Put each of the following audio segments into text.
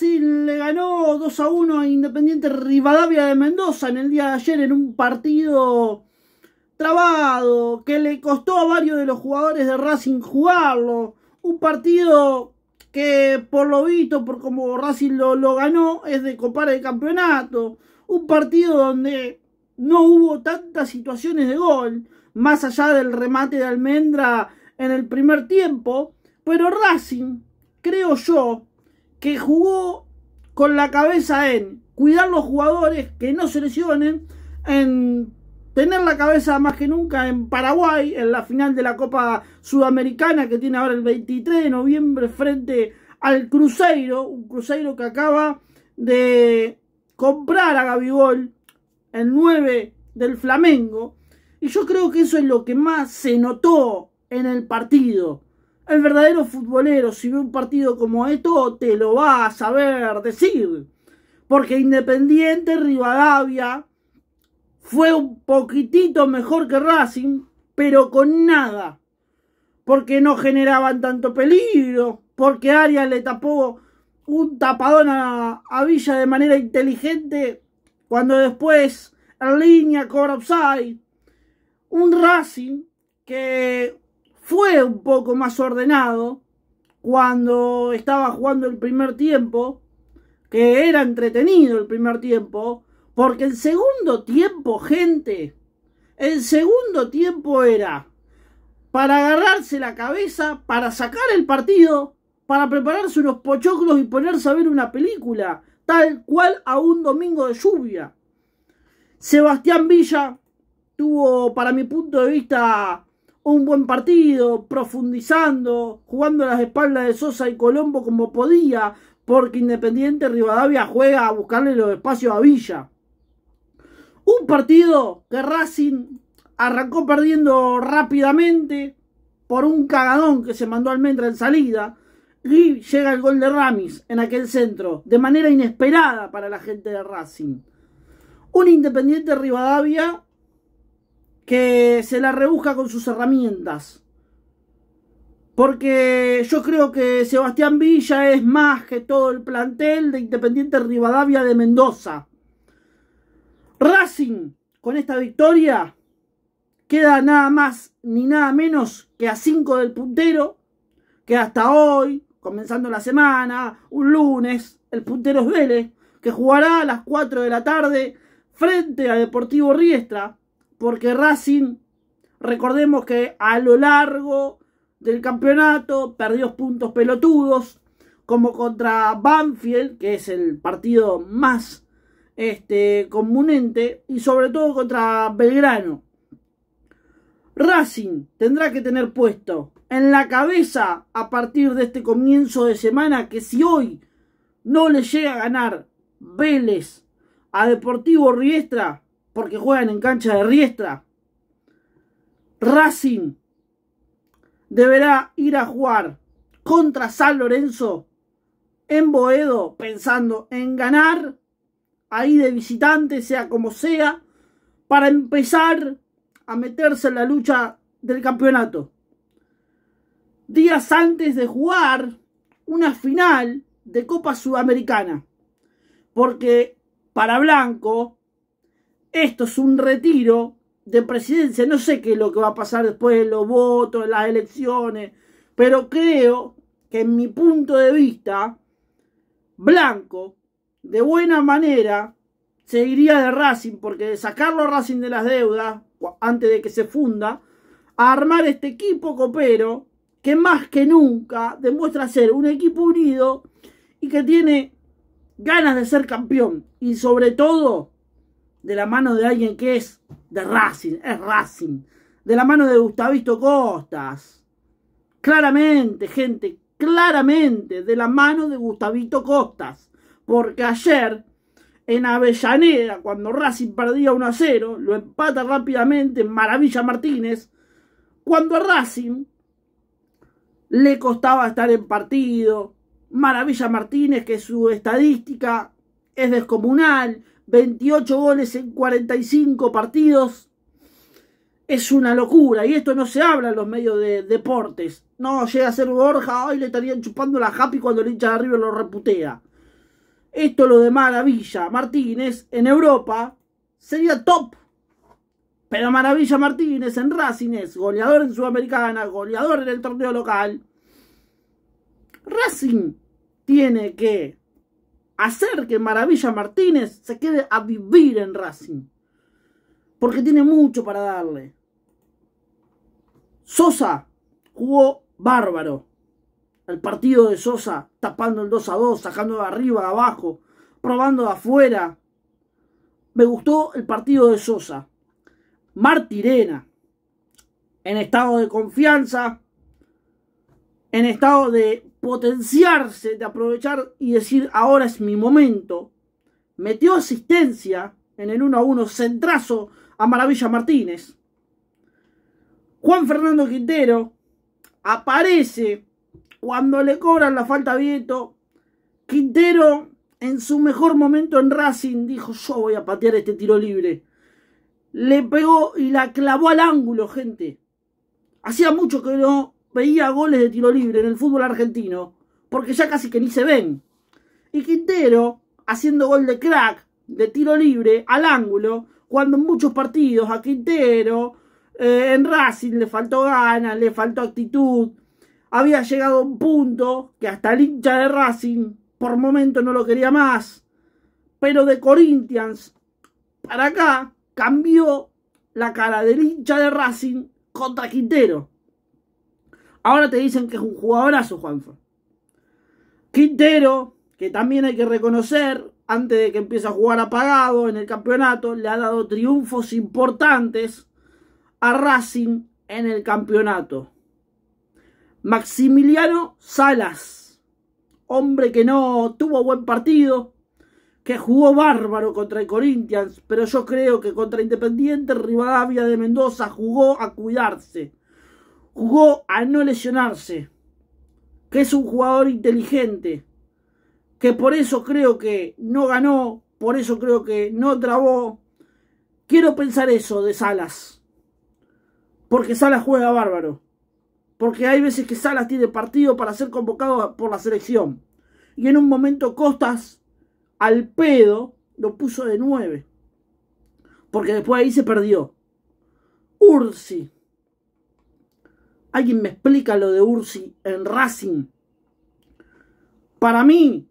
Racing le ganó 2 a 1 a Independiente Rivadavia de Mendoza en el día de ayer en un partido trabado que le costó a varios de los jugadores de Racing jugarlo. Un partido que por lo visto, por como Racing lo, ganó, es de copar el campeonato. Un partido donde no hubo tantas situaciones de gol, más allá del remate de Almendra en el primer tiempo. Pero Racing, creo yo, que jugó con la cabeza en cuidar los jugadores que no se lesionen, en tener la cabeza más que nunca en Paraguay, en la final de la Copa Sudamericana que tiene ahora el 23 de noviembre frente al Cruzeiro, un Cruzeiro que acaba de comprar a Gabigol, el 9 del Flamengo, y yo creo que eso es lo que más se notó en el partido. El verdadero futbolero, si ve un partido como esto, te lo va a saber decir. Porque Independiente Rivadavia fue un poquitito mejor que Racing, pero con nada. Porque no generaban tanto peligro, porque Arias le tapó un tapadón a, Villa de manera inteligente, cuando después en línea cobra Un Racing que fue un poco más ordenado cuando estaba jugando el primer tiempo, que era entretenido el primer tiempo, porque el segundo tiempo, gente, el segundo tiempo era para agarrarse la cabeza, para sacar el partido, para prepararse unos pochoclos y ponerse a ver una película, tal cual a un domingo de lluvia. Sebastián Villa tuvo, para mi punto de vista, un buen partido, profundizando, jugando las espaldas de Sosa y Colombo como podía, porque Independiente Rivadavia juega a buscarle los espacios a Villa. Un partido que Racing arrancó perdiendo rápidamente por un cagadón que se mandó Almendra en salida. Y llega el gol de Ramis en aquel centro, de manera inesperada para la gente de Racing. Un Independiente Rivadavia que se la rebusca con sus herramientas. Porque yo creo que Sebastián Villa es más que todo el plantel de Independiente Rivadavia de Mendoza. Racing, con esta victoria, queda nada más ni nada menos que a 5 del puntero, que hasta hoy, comenzando la semana, un lunes, el puntero es Vélez, que jugará a las 4 de la tarde frente a Deportivo Riestra porque Racing, recordemos que a lo largo del campeonato perdió puntos pelotudos, como contra Banfield, que es el partido más este, y sobre todo contra Belgrano. Racing tendrá que tener puesto en la cabeza a partir de este comienzo de semana que si hoy no le llega a ganar Vélez a Deportivo Riestra, porque juegan en cancha de Riestra. Racing deberá ir a jugar contra San Lorenzo en Boedo pensando en ganar ahí de visitante, sea como sea, para empezar a meterse en la lucha del campeonato. Días antes de jugar una final de Copa Sudamericana. Porque para Blanco esto es un retiro de presidencia. No sé qué es lo que va a pasar después de los votos, de las elecciones, pero creo que en mi punto de vista, Blanco, de buena manera, seguiría de Racing, porque de sacarlo a Racing de las deudas, antes de que se funda, a armar este equipo copero, que más que nunca demuestra ser un equipo unido y que tiene ganas de ser campeón. Y sobre todo, de la mano de alguien que es de Racing, es Racing, de la mano de Gustavito Costas. Claramente, gente, claramente de la mano de Gustavito Costas. Porque ayer en Avellaneda, cuando Racing perdía 1 a 0, lo empata rápidamente Maravilla Martínez. Cuando a Racing le costaba estar en partido, Maravilla Martínez, que su estadística es descomunal, 28 goles en 45 partidos. Es una locura. Y esto no se habla en los medios de deportes. No, llega a ser Borja. Hoy le estarían chupando la happy cuando el hincha de River lo reputea. Esto lo de Maravilla Martínez en Europa sería top. Pero Maravilla Martínez en Racing es goleador en Sudamericana, goleador en el torneo local. Racing tiene que hacer que Maravilla Martínez se quede a vivir en Racing. Porque tiene mucho para darle. Sosa jugó bárbaro. El partido de Sosa tapando el 2 a 2, sacando de arriba, de abajo, probando de afuera. Me gustó el partido de Sosa. Martirena, en estado de confianza, en estado de potenciarse, de aprovechar y decir ahora es mi momento. Metió asistencia en el 1 a 1, centrazo a Maravilla Martínez. Juan Fernando Quintero aparece cuando le cobran la falta a Vieto. Quintero, en su mejor momento en Racing, dijo: Yo voy a patear este tiro libre. Le pegó y la clavó al ángulo, gente. Hacía mucho que no veía goles de tiro libre en el fútbol argentino, porque ya casi que ni se ven. Y Quintero haciendo gol de crack, de tiro libre, al ángulo, cuando en muchos partidos a Quintero, eh, en Racing le faltó ganas, le faltó actitud. Había llegado a un punto que hasta el hincha de Racing por momento no lo quería más. Pero de Corinthians para acá cambió la cara del hincha de Racing contra Quintero. Ahora te dicen que es un jugadorazo Juanjo. Quintero, que también hay que reconocer, antes de que empiece a jugar apagado en el campeonato, le ha dado triunfos importantes a Racing en el campeonato. Maximiliano Salas, hombre que no tuvo buen partido, que jugó bárbaro contra el Corinthians, pero yo creo que contra Independiente Rivadavia de Mendoza jugó a cuidarse jugó a no lesionarse, que es un jugador inteligente, que por eso creo que no ganó, por eso creo que no trabó. Quiero pensar eso de Salas, porque Salas juega bárbaro, porque hay veces que Salas tiene partido para ser convocado por la selección, y en un momento Costas al pedo lo puso de nueve, porque después ahí se perdió. Ursi Alguien me explica lo de Ursi en Racing. Para mí,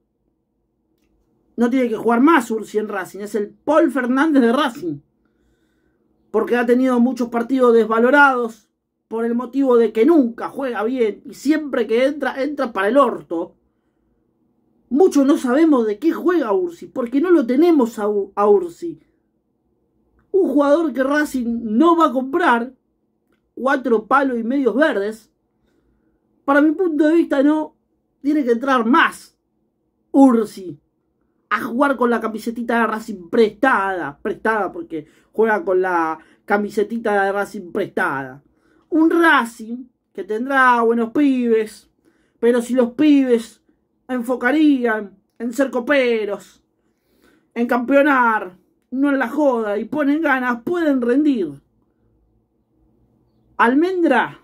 no tiene que jugar más Ursi en Racing. Es el Paul Fernández de Racing. Porque ha tenido muchos partidos desvalorados por el motivo de que nunca juega bien y siempre que entra, entra para el orto. Muchos no sabemos de qué juega Ursi, porque no lo tenemos a, a Ursi. Un jugador que Racing no va a comprar cuatro palos y medios verdes, para mi punto de vista no, tiene que entrar más Ursi a jugar con la camisetita de Racing prestada, prestada porque juega con la camisetita de Racing prestada. Un Racing que tendrá buenos pibes, pero si los pibes enfocarían en ser coperos, en campeonar, no en la joda y ponen ganas, pueden rendir. Almendra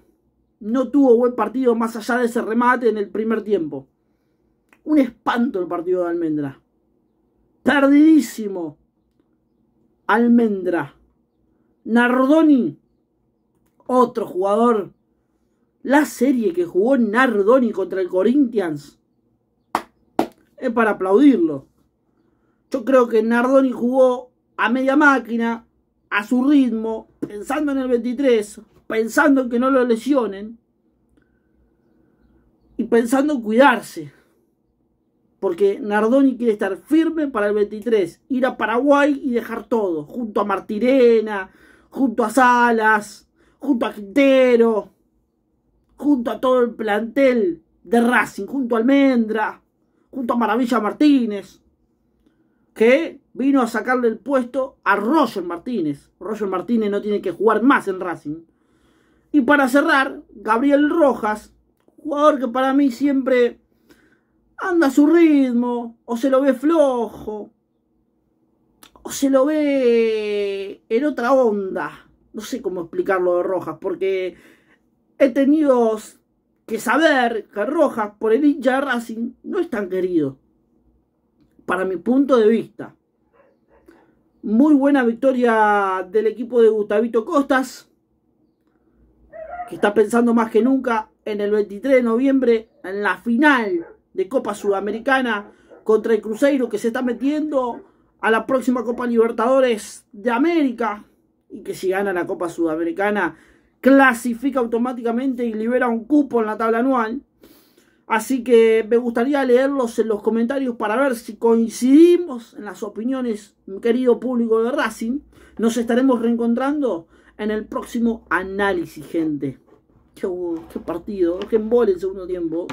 no tuvo buen partido más allá de ese remate en el primer tiempo. Un espanto el partido de Almendra. Perdidísimo. Almendra. Nardoni. Otro jugador. La serie que jugó Nardoni contra el Corinthians. Es para aplaudirlo. Yo creo que Nardoni jugó a media máquina, a su ritmo, pensando en el 23, pensando en que no lo lesionen y pensando en cuidarse. Porque Nardoni quiere estar firme para el 23, ir a Paraguay y dejar todo, junto a Martirena, junto a Salas, junto a Quintero, junto a todo el plantel de Racing, junto a Almendra, junto a Maravilla Martínez, que vino a sacarle el puesto a Roger Martínez. Roger Martínez no tiene que jugar más en Racing. Y para cerrar, Gabriel Rojas, jugador que para mí siempre anda a su ritmo, o se lo ve flojo, o se lo ve en otra onda. No sé cómo explicarlo de Rojas, porque he tenido que saber que Rojas por el hincha Racing no es tan querido. Para mi punto de vista. Muy buena victoria del equipo de Gustavito Costas que está pensando más que nunca en el 23 de noviembre, en la final de Copa Sudamericana contra el Cruzeiro, que se está metiendo a la próxima Copa Libertadores de América, y que si gana la Copa Sudamericana, clasifica automáticamente y libera un cupo en la tabla anual. Así que me gustaría leerlos en los comentarios para ver si coincidimos en las opiniones, querido público de Racing. Nos estaremos reencontrando en el próximo análisis, gente. Qué, partido, qué embole el segundo tiempo.